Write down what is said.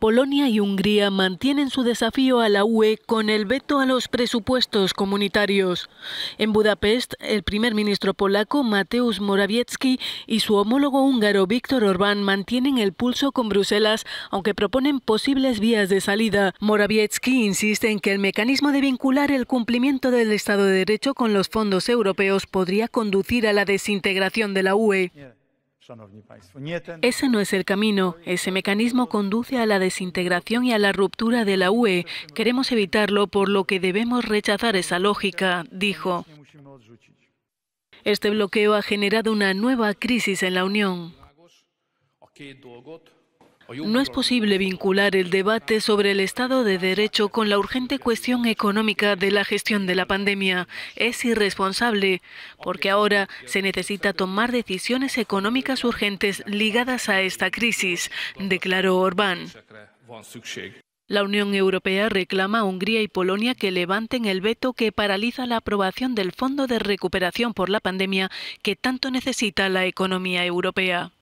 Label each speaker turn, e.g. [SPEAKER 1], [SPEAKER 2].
[SPEAKER 1] Polonia y Hungría mantienen su desafío a la UE con el veto a los presupuestos comunitarios. En Budapest, el primer ministro polaco Mateusz Morawiecki y su homólogo húngaro Víctor Orbán mantienen el pulso con Bruselas, aunque proponen posibles vías de salida. Morawiecki insiste en que el mecanismo de vincular el cumplimiento del Estado de Derecho con los fondos europeos podría conducir a la desintegración de la UE. Ese no es el camino. Ese mecanismo conduce a la desintegración y a la ruptura de la UE. Queremos evitarlo, por lo que debemos rechazar esa lógica, dijo. Este bloqueo ha generado una nueva crisis en la Unión. No es posible vincular el debate sobre el Estado de Derecho con la urgente cuestión económica de la gestión de la pandemia. Es irresponsable, porque ahora se necesita tomar decisiones económicas urgentes ligadas a esta crisis, declaró Orbán. La Unión Europea reclama a Hungría y Polonia que levanten el veto que paraliza la aprobación del Fondo de Recuperación por la Pandemia que tanto necesita la economía europea.